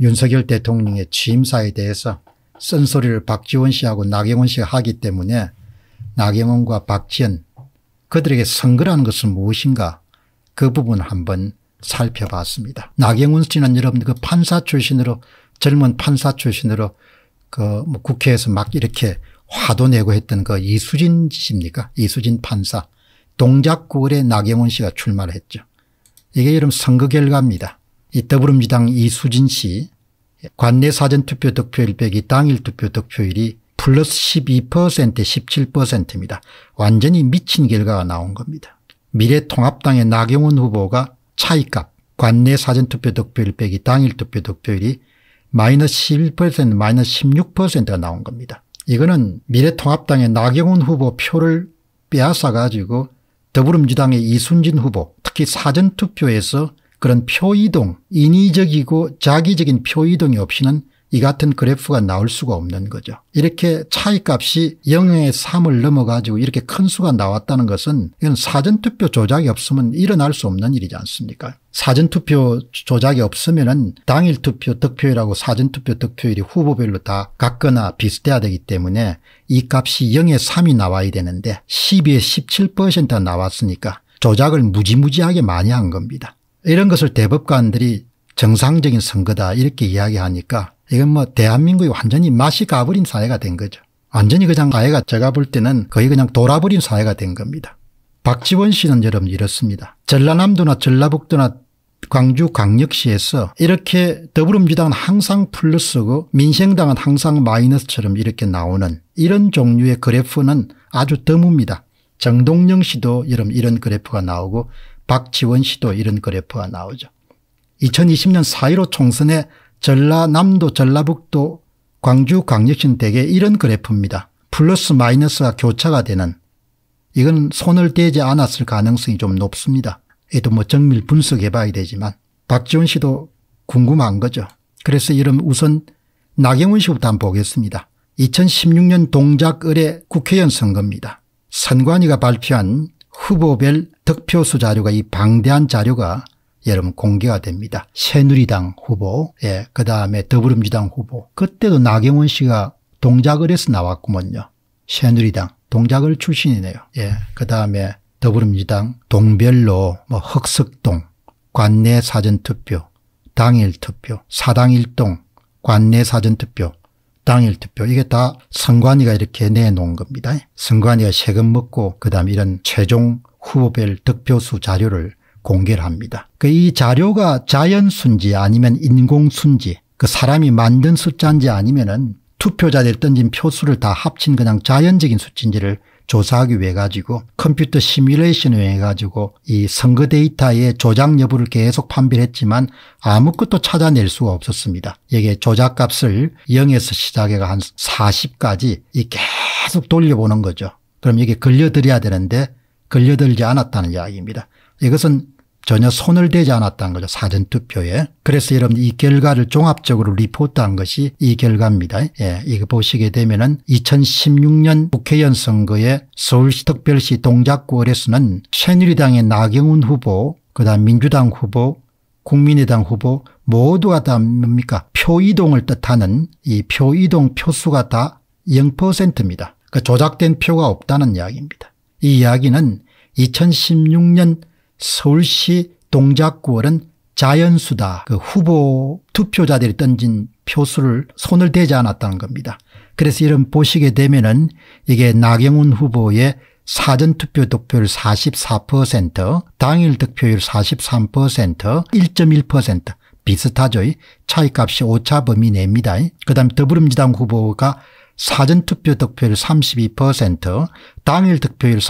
윤석열 대통령의 취임사에 대해서 쓴소리를 박지원 씨하고 나경원 씨가 하기 때문에 나경원과 박지원 그들에게 선거라는 것은 무엇인가 그 부분 을 한번 살펴봤습니다. 나경원 씨는 여러분 그 판사 출신으로 젊은 판사 출신으로 그뭐 국회에서 막 이렇게 화도 내고 했던 그 이수진 씨입니까 이수진 판사 동작 9에 나경원 씨가 출마를 했죠. 이게 여러분 선거 결과입니다. 이 더불어민주당 이수진 씨 관내 사전투표 득표일 빼기 당일 투표 득표율이 플러스 12% 17%입니다. 완전히 미친 결과가 나온 겁니다. 미래통합당의 나경원 후보가 차이값 관내 사전투표 득표율 빼기 당일 투표 득표율이 마이너스 11% 마이너스 16%가 나온 겁니다. 이거는 미래통합당의 나경원 후보 표를 빼앗아 가지고 더불어민주당의 이순진 후보 특히 사전투표에서 그런 표이동 인위적이고 자기적인 표이동이 없이는 이 같은 그래프가 나올 수가 없는 거죠. 이렇게 차이값이 0의 3을 넘어가지고 이렇게 큰 수가 나왔다는 것은 이건 사전투표 조작이 없으면 일어날 수 없는 일이지 않습니까 사전투표 조작이 없으면 은 당일투표 득표율하고 사전투표 득표율이 후보별로 다 같거나 비슷해야 되기 때문에 이 값이 0의 3이 나와야 되는데 1 0에 17%가 나왔으니까 조작을 무지무지하게 많이 한 겁니다. 이런 것을 대법관들이 정상적인 선거다 이렇게 이야기하니까 이건 뭐 대한민국이 완전히 맛이 가버린 사회가 된 거죠. 완전히 그냥 사회가 제가 볼 때는 거의 그냥 돌아버린 사회가 된 겁니다. 박지원 씨는 여러분 이렇습니다. 전라남도나 전라북도나 광주 광역시에서 이렇게 더불어민주당은 항상 플러스고 민생당은 항상 마이너스처럼 이렇게 나오는 이런 종류의 그래프는 아주 드뭅니다. 정동영 씨도 여러분 이런 그래프가 나오고 박지원 씨도 이런 그래프가 나오죠. 2020년 4.15 총선에 전라남도 전라북도 광주 광역신 대개 이런 그래프입니다. 플러스 마이너스가 교차가 되는 이건 손을 떼지 않았을 가능성이 좀 높습니다. 이도 뭐 정밀 분석해 봐야 되지만 박지원 씨도 궁금한 거죠. 그래서 이런 우선 나경원 씨부터 한번 보겠습니다. 2016년 동작 의뢰 국회의원 선거입니다. 선관위가 발표한 후보별 득표수 자료가 이 방대한 자료가 여러분 공개가 됩니다. 새누리당 후보, 예, 그 다음에 더불어민주당 후보. 그때도 나경원 씨가 동작을 해서 나왔구먼요. 새누리당 동작을 출신이네요. 예, 그 다음에 더불어민주당 동별로 뭐 흑석동, 관내 사전투표, 당일투표, 사당일동, 관내 사전투표, 당일 투표 이게 다 선관위가 이렇게 내놓은 겁니다. 선관위가 세금 먹고 그다음 이런 최종 후보별 득표수 자료를 공개를 합니다. 그 이 자료가 자연순지 아니면 인공순지 그 사람이 만든 숫자인지 아니면 은 투표자들이 던진 표수를 다 합친 그냥 자연적인 수치인지를 조사하기 위해 가지고 컴퓨터 시뮬레이션에 의해 가지고 이 선거 데이터의 조작 여부를 계속 판별했지만 아무것도 찾아낼 수가 없었습니다. 여기에 조작값을 0에서 시작해가 한 40까지 이 계속 돌려보는 거죠. 그럼 이게 걸려들어야 되는데 걸려들지 않았다는 이야기입니다. 이것은 전혀 손을 대지 않았다는 거죠. 사전투표에. 그래서 여러분 이 결과를 종합적으로 리포트한 것이 이 결과입니다. 예, 이거 보시게 되면 은 2016년 국회의원 선거에 서울시 특별시 동작구 의뢰수는 새누리당의 나경훈 후보 그다음 민주당 후보 국민의당 후보 모두가 다 뭡니까 표이동을 뜻하는 이 표이동 표수가 다 0%입니다. 그 그러니까 조작된 표가 없다는 이야기입니다. 이 이야기는 2016년 서울시 동작구월은 자연수다. 그 후보 투표자들이 던진 표수를 손을 대지 않았다는 겁니다. 그래서 이런 보시게 되면은 이게 나경원 후보의 사전투표 득표율 44% 당일 득표율 43% 1.1% 비슷하죠. 차이값이 오차 범위 내입니다. 그 다음 더불어민주당 후보가 사전투표 득표율 32% 당일 득표율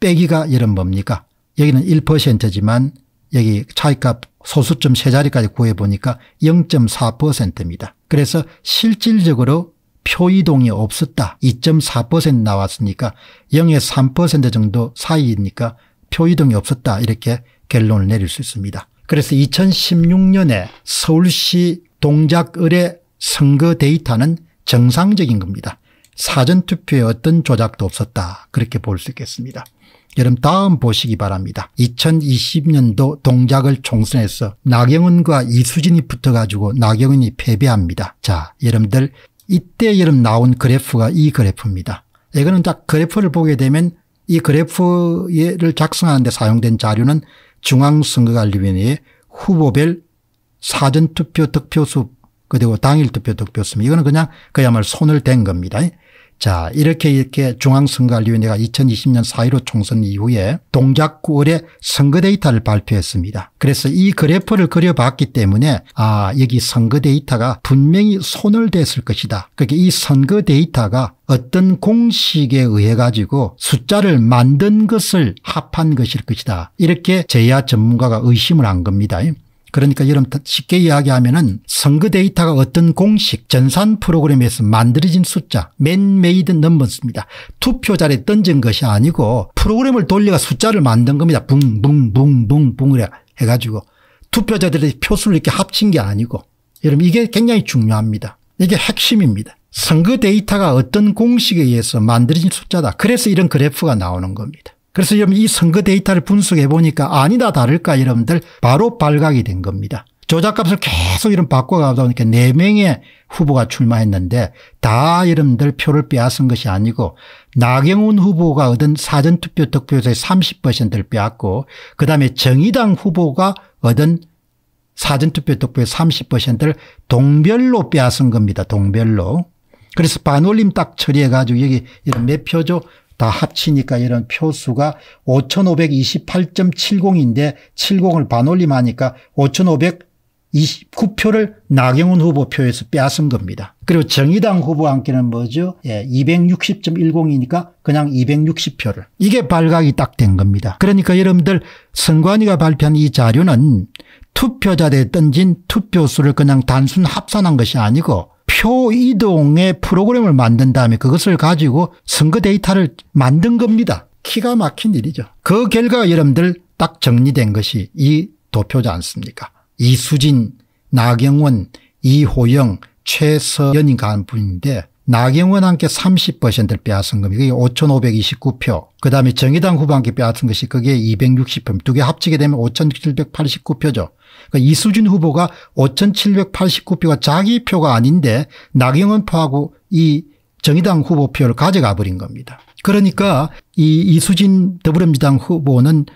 빼기가 이런 뭡니까 여기는 1%지만 여기 차익값 소수점 세 자리까지 구해보니까 0.4%입니다. 그래서 실질적으로 표이동이 없었다. 2.4% 나왔으니까 0에서 3% 정도 사이니까 표이동이 없었다. 이렇게 결론을 내릴 수 있습니다. 그래서 2016년에 서울시 동작을의 선거 데이터는 정상적인 겁니다. 사전투표에 어떤 조작도 없었다 그렇게 볼 수 있겠습니다. 여름 다음 보시기 바랍니다. 2020년도 동작을 총선에서 나경원과 이수진이 붙어가지고 나경원이 패배합니다. 자 여러분들 이때 여름 나온 그래프가 이 그래프입니다. 이거는 딱 그래프를 보게 되면 이 그래프를 작성하는데 사용된 자료는 중앙선거관리위원회의 후보별 사전투표 득표수 그리고 당일 투표 득표수 이거는 그냥 그야말로 손을 댄 겁니다. 자 이렇게 이렇게 중앙선거관리위원회가 2020년 4.15 총선 이후에 동작구 월에 선거 데이터를 발표했습니다. 그래서 이 그래프를 그려봤기 때문에 아 여기 선거 데이터가 분명히 손을댔을 것이다. 그게 그러니까 이 선거 데이터가 어떤 공식에 의해 가지고 숫자를 만든 것을 합한 것일 것이다. 이렇게 제야 전문가가 의심을 한 겁니다. 그러니까 여러분 쉽게 이야기하면 은 선거 데이터가 어떤 공식 전산 프로그램에서 만들어진 숫자 맨메이드 넘버스입니다. 투표자리에 던진 것이 아니고 프로그램을 돌려가 숫자를 만든 겁니다. 붕붕붕붕붕 을 해가지고 투표자들의 표수를 이렇게 합친 게 아니고 여러분 이게 굉장히 중요합니다. 이게 핵심입니다. 선거 데이터가 어떤 공식에 의해서 만들어진 숫자다. 그래서 이런 그래프가 나오는 겁니다. 그래서 이 선거 데이터를 분석해 보니까 아니다 다를까 여러분들 바로 발각이 된 겁니다. 조작값을 계속 이런 바꿔가다 보니까 4명의 후보가 출마했는데 다 여러분들 표를 빼앗은 것이 아니고 나경원 후보가 얻은 사전투표 득표에의 30%를 빼앗고 그다음에 정의당 후보가 얻은 사전투표 득표의 30%를 동별로 빼앗은 겁니다. 동별로. 그래서 반올림 딱 처리해가지고 여기 이런 몇 표죠? 다 합치니까 이런 표수가 5528.70인데 70을 반올림하니까 5529표를 나경원 후보 표에서 빼앗은 겁니다. 그리고 정의당 후보와 께는 뭐죠? 예, 260.10이니까 그냥 260표를. 이게 발각이 딱 된 겁니다. 그러니까 여러분들 선관위가 발표한 이 자료는 투표자들에 던진 투표수를 그냥 단순 합산한 것이 아니고 표 이동의 프로그램을 만든 다음에 그것을 가지고 선거 데이터를 만든 겁니다. 키가 막힌 일이죠. 그 결과 여러분들 딱 정리된 것이 이 도표지 않습니까 이수진, 나경원, 이호영, 최서연이 간 분인데 나경원 함께 30%를 빼앗은 겁니다. 그게 5,529표. 그 다음에 정의당 후반기 빼앗은 것이 그게 260표. 두 개 합치게 되면 5,789표죠. 그러니까 이수진 후보가 5,789표가 자기 표가 아닌데 나경원 표하고 이 정의당 후보 표를 가져가 버린 겁니다. 그러니까 이 이수진 더불어민주당 후보는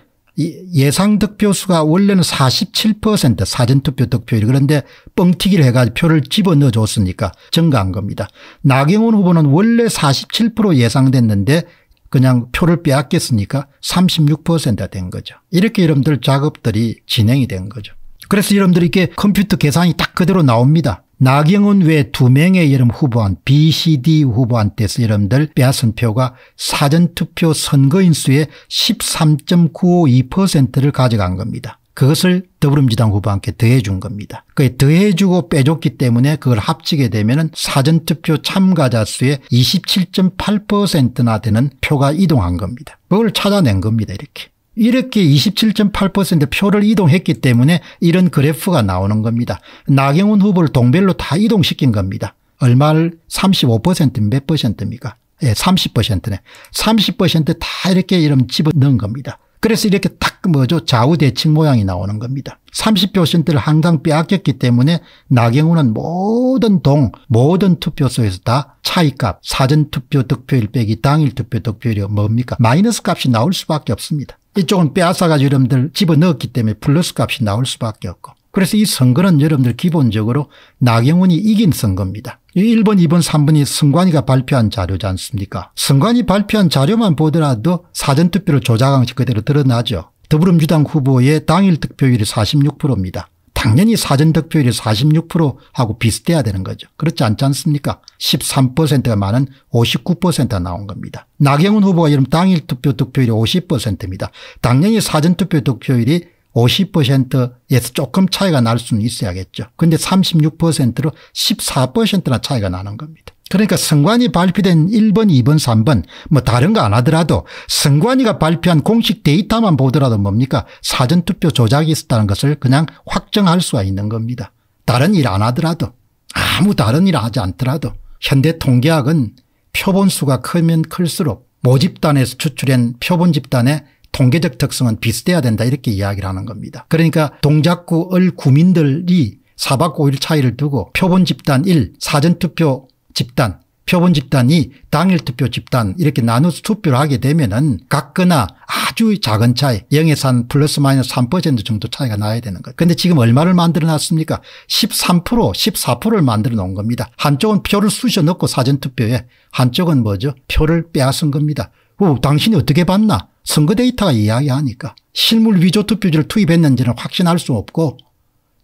예상 득표수가 원래는 47% 사전투표 득표율 그런데 뻥튀기를 해가지고 표를 집어넣어 줬으니까 증가한 겁니다. 나경원 후보는 원래 47% 예상됐는데 그냥 표를 빼앗겼으니까 36%된 거죠. 이렇게 여러분들 작업들이 진행이 된 거죠. 그래서 여러분들에게 컴퓨터 계산이 딱 그대로 나옵니다. 나경원 외두 명의 여름 후보한 B, C, D 후보한테서 여러분들 빼앗은 표가 사전투표 선거인 수의 13.952%를 가져간 겁니다. 그것을 더불어민주당 후보한테 더해준 겁니다. 그 더해주고 빼줬기 때문에 그걸 합치게 되면 사전투표 참가자 수의 27.8%나 되는 표가 이동한 겁니다. 그걸 찾아낸 겁니다. 이렇게. 이렇게 27.8% 표를 이동했기 때문에 이런 그래프가 나오는 겁니다. 나경원 후보를 동별로 다 이동시킨 겁니다. 얼마를 35%몇 퍼센트입니까? 예, 30%네. 30%다 이렇게 이름 집어넣은 겁니다. 그래서 이렇게 딱 뭐죠 좌우대칭 모양이 나오는 겁니다. 30표신대를 항상 빼앗겼기 때문에 나경우은 모든 동 모든 투표소에서 다 차이값 사전투표 득표일 빼기 당일 투표 득표율이 뭡니까 마이너스 값이 나올 수밖에 없습니다. 이쪽은 빼앗아가지고 여러분들 집어넣었기 때문에 플러스 값이 나올 수밖에 없고 그래서 이 선거는 여러분들 기본적으로 나경원이 이긴 선거입니다. 1번, 2번, 3번이 승관이가 발표한 자료지 않습니까? 승관이 발표한 자료만 보더라도 사전투표를 조작한 것이 그대로 드러나죠. 더불어민주당 후보의 당일 득표율이 46%입니다. 당연히 사전 득표율이 46%하고 비슷해야 되는 거죠. 그렇지 않지 않습니까? 13%가 많은 59%가 나온 겁니다. 나경원 후보가 이름 당일 투표 득표율이 50%입니다. 당연히 사전 투표 득표율이 50%에서 조금 차이가 날 수는 있어야겠죠. 근데 36%로 14%나 차이가 나는 겁니다. 그러니까 선관위 발표된 1번, 2번, 3번 뭐 다른 거 안 하더라도 선관위가 발표한 공식 데이터만 보더라도 뭡니까 사전투표 조작이 있었다는 것을 그냥 확정할 수가 있는 겁니다. 다른 일 안 하더라도 아무 다른 일 하지 않더라도 현대통계학은 표본수가 크면 클수록 모집단에서 추출한 표본집단의 통계적 특성은 비슷해야 된다 이렇게 이야기를 하는 겁니다. 그러니까 동작구 을 구민들이 4박 5일 차이를 두고 표본 집단 1 사전투표 집단 표본 집단이 당일 투표 집단 이렇게 나눠서 투표를 하게 되면은 같거나 아주 작은 차이 0에서 한 플러스 마이너스 3% 정도 차이가 나야 되는 거예요. 그런데 지금 얼마를 만들어 놨습니까 13% 14%를 만들어 놓은 겁니다. 한쪽은 표를 쑤셔 넣고 사전투표에 한쪽은 뭐죠 표를 빼앗은 겁니다. 오, 당신이 어떻게 봤나 선거 데이터가 이야기하니까 실물 위조 투표지를 투입했는지는 확신할 수 없고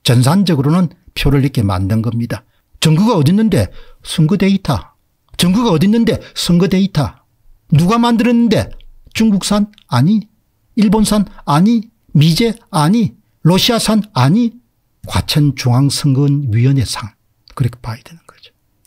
전산적으로는 표를 이렇게 만든 겁니다. 증거가 어딨는데 선거 데이터. 증거가 어딨는데 선거 데이터. 누가 만들었는데 중국산 아니 일본산 아니 미제 아니 러시아산 아니 과천중앙선거위원회상 그렇게 봐야 되는 거예요.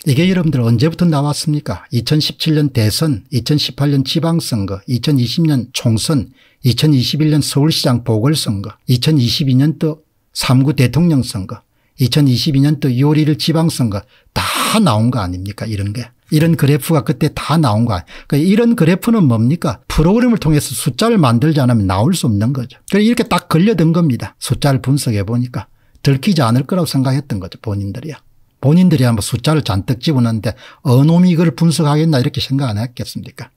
이게 여러분들 언제부터 나왔습니까 2017년 대선 2018년 지방선거 2020년 총선 2021년 서울시장 보궐선거 2 0 2 2년또 3구 대통령 선거 2 0 2 2년또 요리를 지방선거 다 나온 거 아닙니까 이런 게. 이런 그래프가 그때 다 나온 거 아니에요. 그러니까 이런 그래프는 뭡니까 프로그램을 통해서 숫자를 만들지 않으면 나올 수 없는 거죠. 그래서 그러니까 이렇게 딱 걸려든 겁니다. 숫자를 분석해 보니까 들키지 않을 거라고 생각했던 거죠 본인들이야. 본인들이 한 번 숫자를 잔뜩 집어넣는데 어놈이 느 이걸 분석하겠나 이렇게 생각 안 했겠습니까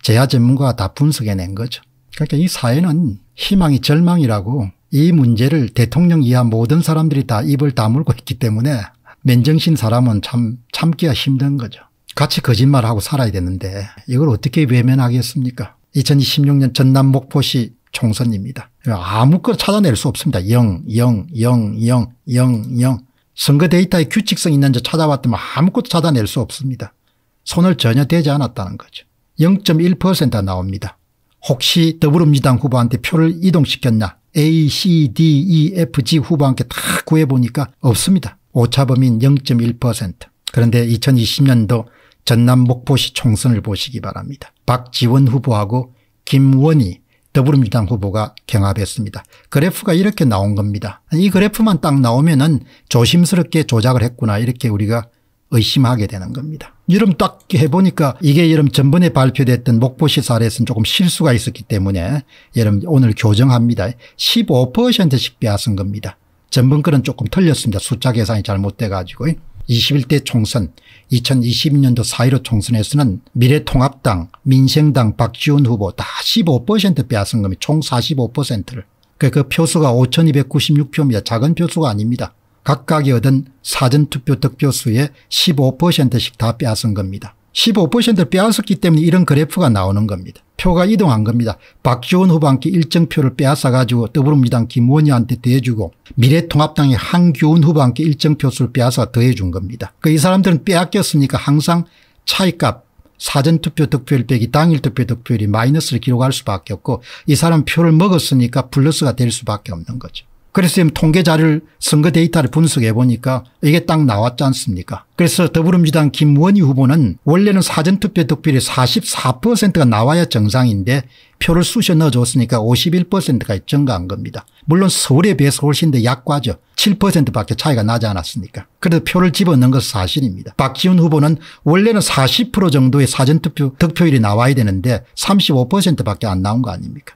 제야 전문가가 다 분석해낸 거죠. 그러니까 이 사회는 희망이 절망이라고 이 문제를 대통령 이하 모든 사람들이 다 입을 다물고 있기 때문에 맨정신 사람은 참 참기가 힘든 거죠. 같이 거짓말하고 살아야 되는데 이걸 어떻게 외면하겠습니까 2 0 1 6년 전남 목포시 총선입니다. 아무것도 찾아낼 수 없습니다. 0, 0, 0, 0, 0, 0. 선거 데이터의 규칙성 있는지 찾아봤더니 아무것도 찾아낼 수 없습니다. 손을 전혀 대지 않았다는 거죠. 0.1%가 나옵니다. 혹시 더불어민주당 후보한테 표를 이동시켰냐 A, C, D, E, F, G 후보한테 다 구해보니까 없습니다. 오차범위인 0.1% 그런데 2020년도 전남 목포시 총선을 보시기 바랍니다. 박지원 후보하고 김원희 더불어민주당 후보가 경합했습니다. 그래프가 이렇게 나온 겁니다. 이 그래프만 딱 나오면 은 조심스럽게 조작을 했구나 이렇게 우리가 의심하게 되는 겁니다. 여름 딱 해보니까 이게 여름 전번에 발표됐던 목포시 사례에서는 조금 실수가 있었기 때문에 여름 오늘 교정합니다. 15%씩 빼앗은 겁니다. 전번 거는 조금 틀렸습니다. 숫자 계산이 잘못돼 가지고 21대 총선 2020년도 4.15 총선에서는 미래통합당 민생당 박지원 후보 다 15% 빼앗은 겁니다. 총 45%를. 그그 그러니까 표수가 5296표입니다. 작은 표수가 아닙니다. 각각이 얻은 사전투표 득표수의 15%씩 다 빼앗은 겁니다. 15%를 빼앗았기 때문에 이런 그래프가 나오는 겁니다. 표가 이동한 겁니다. 박지원 후반기 일정표를 빼앗아 가지고 더불어민주당 김원희한테 대주고 미래통합당의 한교훈 후반기 일정표수를 빼앗아 더해준 겁니다. 그 이 사람들은 빼앗겼으니까 항상 차이값 사전투표 득표율 빼기 당일 투표 득표율이 마이너스를 기록할 수밖에 없고 이 사람 표를 먹었으니까 플러스가 될 수밖에 없는 거죠. 그래서 지금 통계 자료를 선거 데이터를 분석해 보니까 이게 딱 나왔지 않습니까 그래서 더불어민주당 김원희 후보는 원래는 사전투표 득표율이 44%가 나와야 정상인데 표를 쑤셔 넣어줬으니까 51%까지 증가한 겁니다. 물론 서울에 비해서 훨씬 더 약과죠. 7%밖에 차이가 나지 않았습니까 그래도 표를 집어넣은 것은 사실입니다. 박지원 후보는 원래는 40% 정도의 사전투표 득표율이 나와야 되는데 35%밖에 안 나온 거 아닙니까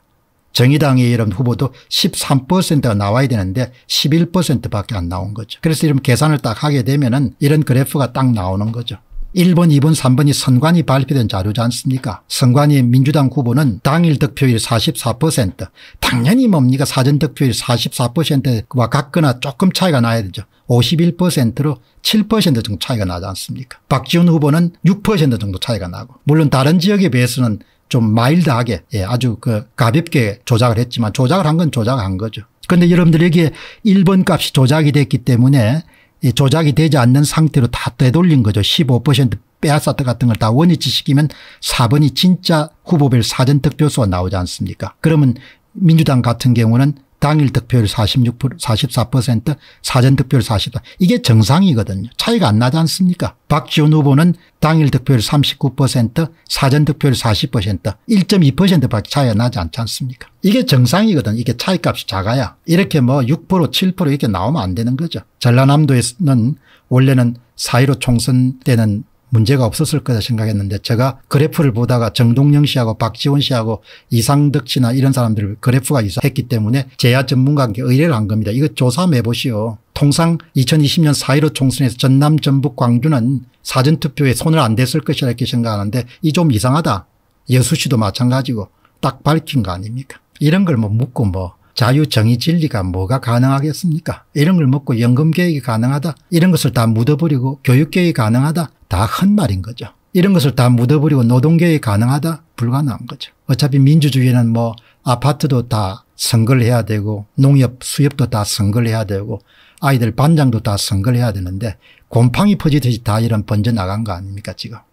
정의당의 이런 후보도 13%가 나와야 되는데 11%밖에 안 나온 거죠. 그래서 이런 계산을 딱 하게 되면 은 이런 그래프가 딱 나오는 거죠. 1번, 2번, 3번이 선관위 발표된 자료지 않습니까? 선관위 민주당 후보는 당일 득표율 44%, 당연히 뭡니까? 사전 득표율 44%와 같거나 조금 차이가 나야 되죠. 51%로 7% 정도 차이가 나지 않습니까? 박지원 후보는 6% 정도 차이가 나고 물론 다른 지역에 비해서는 좀 마일드하게 예, 아주 그 가볍게 조작을 했지만 조작을 한 건 조작한 거죠. 그런데 여러분들 여기에 1번 값이 조작이 됐기 때문에 이 조작이 되지 않는 상태로 다 되돌린 거죠. 15% 빼앗았다 같은 걸 다 원위치 시키면 4번이 진짜 후보별 사전득표수가 나오지 않습니까 그러면 민주당 같은 경우는 당일 득표율 46% 44% 사전 득표율 40% 이게 정상이거든요. 차이가 안 나지 않습니까? 박지원 후보는 당일 득표율 39% 사전 득표율 40% 1.2%밖에 차이가 나지 않지 않습니까? 이게 정상이거든. 이게 차이값이 작아야. 이렇게 뭐6% 7% 이렇게 나오면 안 되는 거죠. 전라남도에는 원래는 4.15 총선 때는 문제가 없었을 거다 생각했는데 제가 그래프를 보다가 정동영 씨하고 박지원 씨하고 이상덕 씨나 이런 사람들 그래프가 이사했기 때문에 제야 전문가한테 의뢰를 한 겁니다. 이거 조사 해보시오. 통상 2020년 4.15 총선에서 전남 전북 광주는 사전투표에 손을 안 댔을 것이라 이렇게 생각하는데 이 좀 이상하다. 여수씨도 마찬가지고 딱 밝힌 거 아닙니까 이런 걸 뭐 묻고 뭐 자유 정의 진리가 뭐가 가능하겠습니까 이런 걸 묻고 연금계획이 가능하다 이런 것을 다 묻어버리고 교육계획이 가능하다 다한 말인 거죠. 이런 것을 다 묻어버리고 노동계에 가능하다? 불가능한 거죠. 어차피 민주주의는 뭐 아파트도 다 선거를 해야 되고 농협 수협도 다 선거를 해야 되고 아이들 반장도 다 선거를 해야 되는데 곰팡이 퍼지듯이 다 이런 번져 나간 거 아닙니까 지금.